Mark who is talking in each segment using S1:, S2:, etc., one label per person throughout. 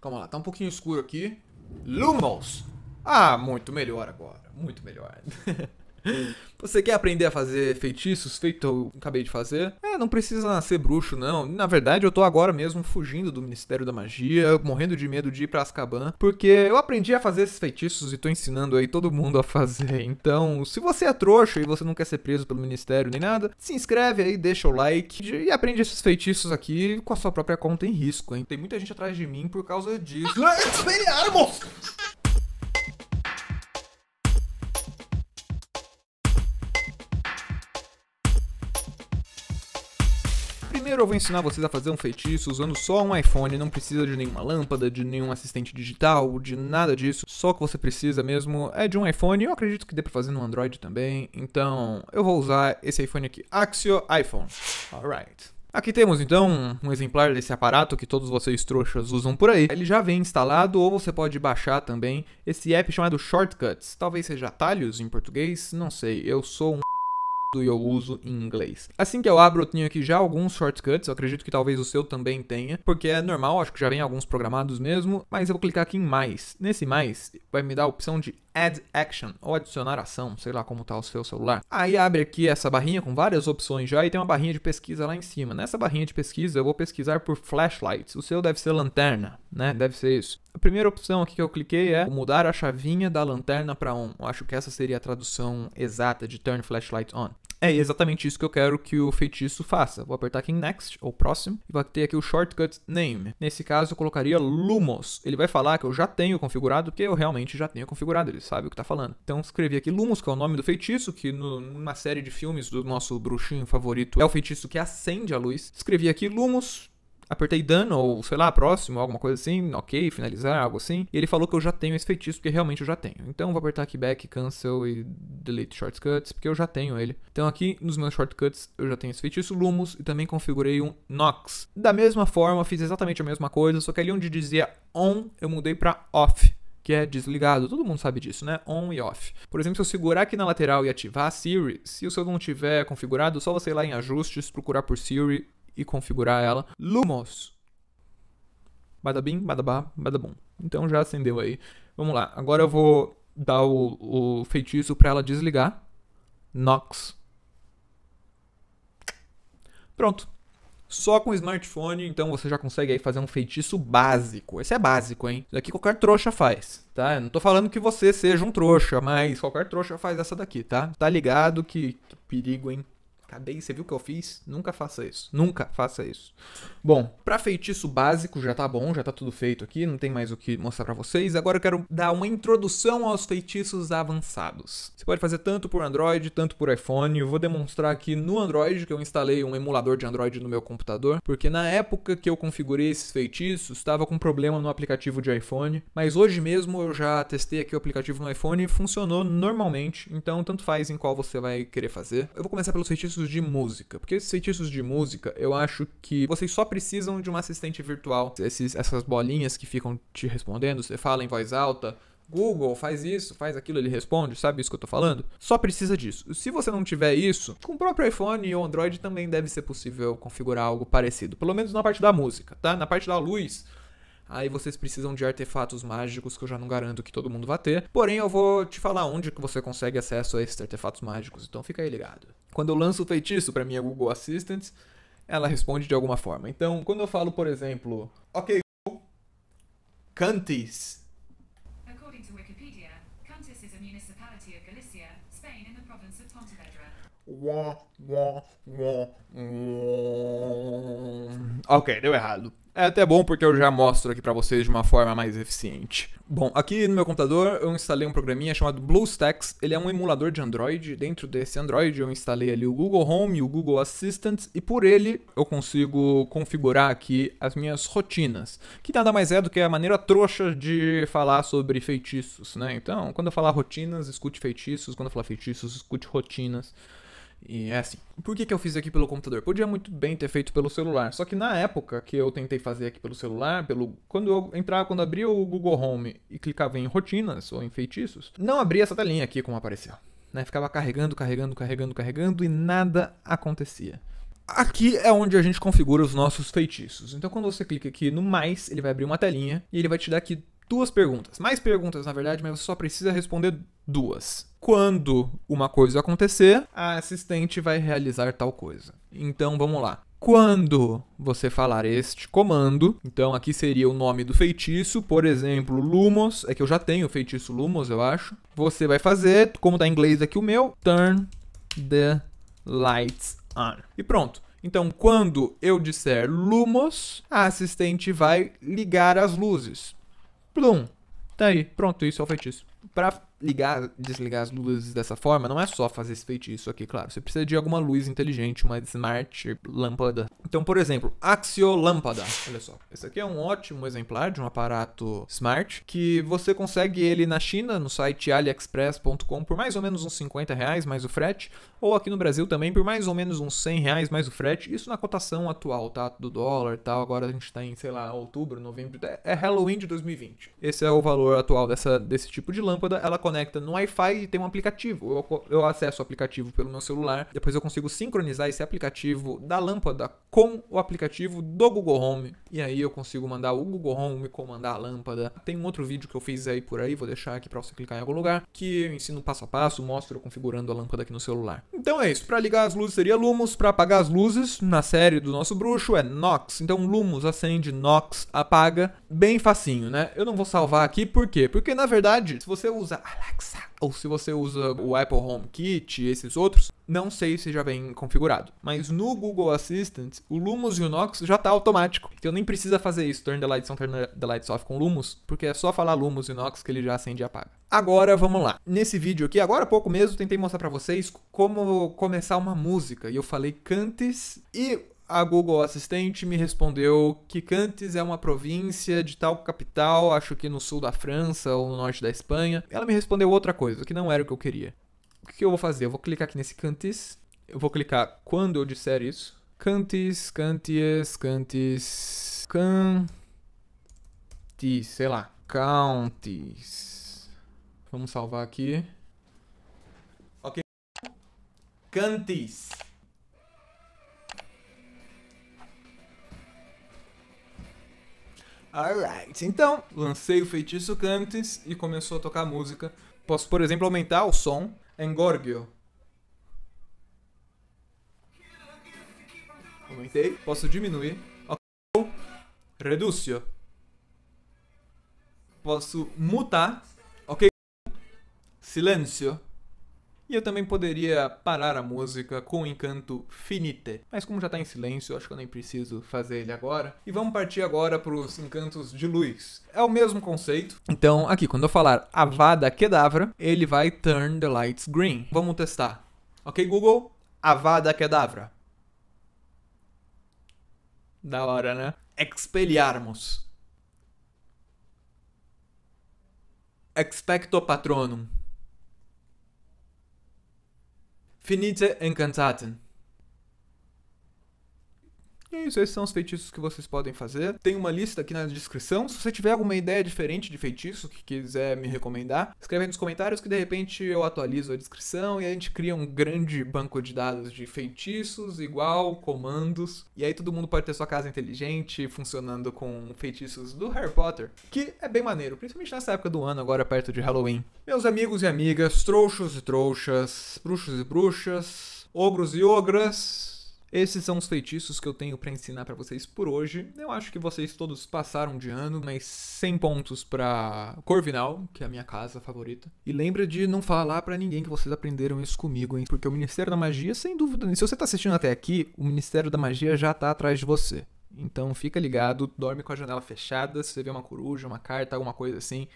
S1: Calma lá, tá um pouquinho escuro aqui. Lumos! Ah, muito melhor agora, muito melhor. Você quer aprender a fazer feitiços, feito eu acabei de fazer? É, não precisa ser bruxo, não. Na verdade, eu tô agora mesmo fugindo do Ministério da Magia, morrendo de medo de ir pra Azkaban, porque eu aprendi a fazer esses feitiços e tô ensinando aí todo mundo a fazer. Então, se você é trouxa e você não quer ser preso pelo Ministério nem nada, se inscreve aí, deixa o like e aprende esses feitiços aqui com a sua própria conta em risco, hein? Tem muita gente atrás de mim por causa disso. Espelharmos! Primeiro eu vou ensinar vocês a fazer um feitiço usando só um iPhone, não precisa de nenhuma lâmpada, de nenhum assistente digital, de nada disso. Só que você precisa mesmo é de um iPhone, eu acredito que dê pra fazer no Android também. Então, eu vou usar esse iPhone aqui, Axio iPhone. Alright. Aqui temos então um exemplar desse aparato que todos vocês trouxas usam por aí. Ele já vem instalado ou você pode baixar também esse app chamado Shortcuts. Talvez seja atalhos em português, não sei. Eu sou um e eu uso em inglês. Assim que eu abro, eu tenho aqui já alguns shortcuts, eu acredito que talvez o seu também tenha, porque é normal, acho que já vem alguns programados mesmo, mas eu vou clicar aqui em mais. Nesse mais, vai me dar a opção de Add Action, ou adicionar ação, sei lá como está o seu celular. Aí abre aqui essa barrinha com várias opções já e tem uma barrinha de pesquisa lá em cima. Nessa barrinha de pesquisa eu vou pesquisar por flashlights, o seu deve ser lanterna, né? Deve ser isso. A primeira opção aqui que eu cliquei é mudar a chavinha da lanterna para on. Eu acho que essa seria a tradução exata de turn flashlight on. É exatamente isso que eu quero que o feitiço faça. Vou apertar aqui em Next, ou Próximo, e vai ter aqui o Shortcut Name. Nesse caso, eu colocaria Lumos. Ele vai falar que eu já tenho configurado, porque eu realmente já tenho configurado, ele sabe o que está falando. Então, escrevi aqui Lumos, que é o nome do feitiço, que no, numa série de filmes do nosso bruxinho favorito é o feitiço que acende a luz. Escrevi aqui Lumos, apertei dano, ou sei lá, próximo, alguma coisa assim, ok, finalizar, algo assim. E ele falou que eu já tenho esse feitiço, porque realmente eu já tenho. Então vou apertar aqui back, cancel e delete shortcuts, porque eu já tenho ele. Então aqui nos meus shortcuts eu já tenho esse feitiço Lumos e também configurei um Nox. Da mesma forma, fiz exatamente a mesma coisa, só que ali onde dizia on, eu mudei para off que é desligado. Todo mundo sabe disso, né? On e off. Por exemplo, se eu segurar aqui na lateral e ativar a Siri, se o seu não tiver configurado, só você ir lá em ajustes, procurar por Siri e configurar ela. Lumos. Badabim, badabá, badabum. Então já acendeu aí. Vamos lá. Agora eu vou dar o, o feitiço para ela desligar. Nox. Pronto. Só com o smartphone, então você já consegue aí fazer um feitiço básico. Esse é básico, hein? Isso daqui qualquer trouxa faz, tá? Eu não tô falando que você seja um trouxa, mas qualquer trouxa faz essa daqui, tá? Tá ligado que, que perigo, hein? Acabei, você viu o que eu fiz? Nunca faça isso. Nunca faça isso. Bom, para feitiço básico já tá bom, já tá tudo feito aqui, não tem mais o que mostrar para vocês. Agora eu quero dar uma introdução aos feitiços avançados. Você pode fazer tanto por Android, tanto por iPhone. Eu vou demonstrar aqui no Android que eu instalei um emulador de Android no meu computador, porque na época que eu configurei esses feitiços, estava com problema no aplicativo de iPhone, mas hoje mesmo eu já testei aqui o aplicativo no iPhone e funcionou normalmente. Então, tanto faz em qual você vai querer fazer. Eu vou começar pelos feitiços de música. Porque esses cientistas de música, eu acho que vocês só precisam de uma assistente virtual. Esses, essas bolinhas que ficam te respondendo, você fala em voz alta, Google faz isso, faz aquilo, ele responde, sabe isso que eu tô falando? Só precisa disso. Se você não tiver isso, com o próprio iPhone ou Android também deve ser possível configurar algo parecido, pelo menos na parte da música, tá? Na parte da luz, aí vocês precisam de artefatos mágicos que eu já não garanto que todo mundo vá ter. Porém, eu vou te falar onde que você consegue acesso a esses artefatos mágicos, então fica aí ligado. Quando eu lanço o feitiço para minha Google Assistant, ela responde de alguma forma. Então, quando eu falo, por exemplo, OK, Google, Cantis. Ok, deu errado. É até bom porque eu já mostro aqui para vocês de uma forma mais eficiente. Bom, aqui no meu computador eu instalei um programinha chamado BlueStacks. Ele é um emulador de Android. Dentro desse Android eu instalei ali o Google Home e o Google Assistant e por ele eu consigo configurar aqui as minhas rotinas, que nada mais é do que a maneira trouxa de falar sobre feitiços, né? Então, quando eu falar rotinas, escute feitiços, quando eu falar feitiços, escute rotinas. E é assim. Por que, que eu fiz aqui pelo computador? Podia muito bem ter feito pelo celular. Só que na época que eu tentei fazer aqui pelo celular, pelo quando eu entrava, quando abria o Google Home e clicava em rotinas ou em feitiços, não abria essa telinha aqui como apareceu. Né? Ficava carregando, carregando, carregando, carregando e nada acontecia. Aqui é onde a gente configura os nossos feitiços. Então, quando você clica aqui no mais, ele vai abrir uma telinha e ele vai te dar aqui duas perguntas. Mais perguntas, na verdade, mas você só precisa responder duas. Quando uma coisa acontecer, a assistente vai realizar tal coisa. Então vamos lá. Quando você falar este comando, então aqui seria o nome do feitiço, por exemplo, Lumos, é que eu já tenho o feitiço Lumos, eu acho. Você vai fazer, como está em inglês aqui o meu, turn the lights on. E pronto. Então, quando eu disser Lumos, a assistente vai ligar as luzes. Plum. Tá aí. Pronto, isso é o feitiço. Pra ligar, desligar as luzes dessa forma, não é só fazer esse feitiço aqui, claro. Você precisa de alguma luz inteligente, uma smart lâmpada. Então, por exemplo, axiolâmpada. Olha só. Esse aqui é um ótimo exemplar de um aparato smart que você consegue ele na China, no site aliexpress.com, por mais ou menos uns 50 reais mais o frete, ou aqui no Brasil também por mais ou menos uns 100 reais mais o frete. Isso na cotação atual, tá? Do dólar e tal. Agora a gente tá em, sei lá, outubro, novembro. É Halloween de 2020. Esse é o valor atual dessa, desse tipo de lâmpada. Ela conecta no Wi-Fi e tem um aplicativo. Eu, eu acesso o aplicativo pelo meu celular, depois eu consigo sincronizar esse aplicativo da lâmpada com o aplicativo do Google Home. E aí eu consigo mandar o Google Home comandar a lâmpada. Tem um outro vídeo que eu fiz aí por aí, vou deixar aqui para você clicar em algum lugar, que eu ensino passo a passo, mostro configurando a lâmpada aqui no celular. Então é isso, para ligar as luzes seria Lumos, para apagar as luzes na série do nosso bruxo é Nox. Então Lumos acende, Nox apaga, bem facinho, né? Eu não vou salvar aqui por quê? Porque na verdade, se você usar Alexa. Ou se você usa o Apple Kit e esses outros, não sei se já vem configurado. Mas no Google Assistant, o Lumos e o Nox já está automático. Então nem precisa fazer isso, turn the lights on, turn the lights off com Lumos, porque é só falar Lumos e Nox que ele já acende e apaga. Agora vamos lá. Nesse vídeo aqui, agora há pouco mesmo, tentei mostrar para vocês como começar uma música. E eu falei cantes e a Google Assistente me respondeu que Cantes é uma província de tal capital, acho que no sul da França ou no norte da Espanha. Ela me respondeu outra coisa, que não era o que eu queria. O que eu vou fazer? Eu vou clicar aqui nesse Cantes, eu vou clicar quando eu disser isso. Cantes, Cantes, Cantes, Cantes, sei lá, Counties. Vamos salvar aqui. Ok. Cantes. Alright. Então, lancei o feitiço Cantes e começou a tocar música. Posso, por exemplo, aumentar o som. Engorgio. Aumentei. Posso diminuir. Reducio. Posso mutar. Ok. Silêncio. E eu também poderia parar a música com o encanto Finite, mas como já está em silêncio, acho que eu nem preciso fazer ele agora. E vamos partir agora para os encantos de luz. É o mesmo conceito. Então, aqui, quando eu falar Avada Kedavra, ele vai turn the lights green. Vamos testar. Ok, Google? Avada Kedavra. Da hora, né? Expelharmos. Expecto Patronum. Finite en E é isso, esses são os feitiços que vocês podem fazer. Tem uma lista aqui na descrição. Se você tiver alguma ideia diferente de feitiço que quiser me recomendar, escreve aí nos comentários que de repente eu atualizo a descrição e a gente cria um grande banco de dados de feitiços, igual, comandos. E aí todo mundo pode ter sua casa inteligente funcionando com feitiços do Harry Potter, que é bem maneiro, principalmente nessa época do ano, agora perto de Halloween. Meus amigos e amigas, trouxos e trouxas, bruxos e bruxas, ogros e ogras. Esses são os feitiços que eu tenho para ensinar para vocês por hoje. Eu acho que vocês todos passaram de ano, mas 100 pontos para Corvinal, que é a minha casa favorita. E lembra de não falar para ninguém que vocês aprenderam isso comigo, hein? Porque o Ministério da Magia, sem dúvida, se você tá assistindo até aqui, o Ministério da Magia já tá atrás de você. Então fica ligado, dorme com a janela fechada, se você vê uma coruja, uma carta, alguma coisa assim,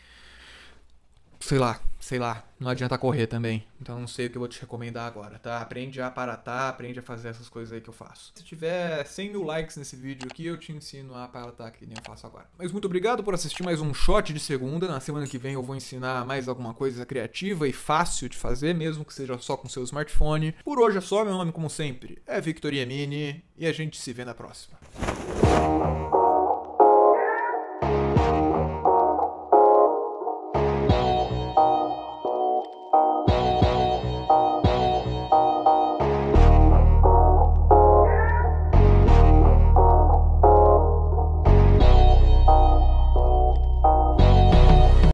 S1: sei lá, sei lá, não adianta correr também. Então não sei o que eu vou te recomendar agora, tá? Aprende a aparatar, aprende a fazer essas coisas aí que eu faço. Se tiver 100 mil likes nesse vídeo aqui, eu te ensino a aparatar que nem eu faço agora. Mas muito obrigado por assistir mais um shot de segunda. Na semana que vem eu vou ensinar mais alguma coisa criativa e fácil de fazer, mesmo que seja só com seu smartphone. Por hoje é só, meu nome como sempre é Victoria Mini e a gente se vê na próxima.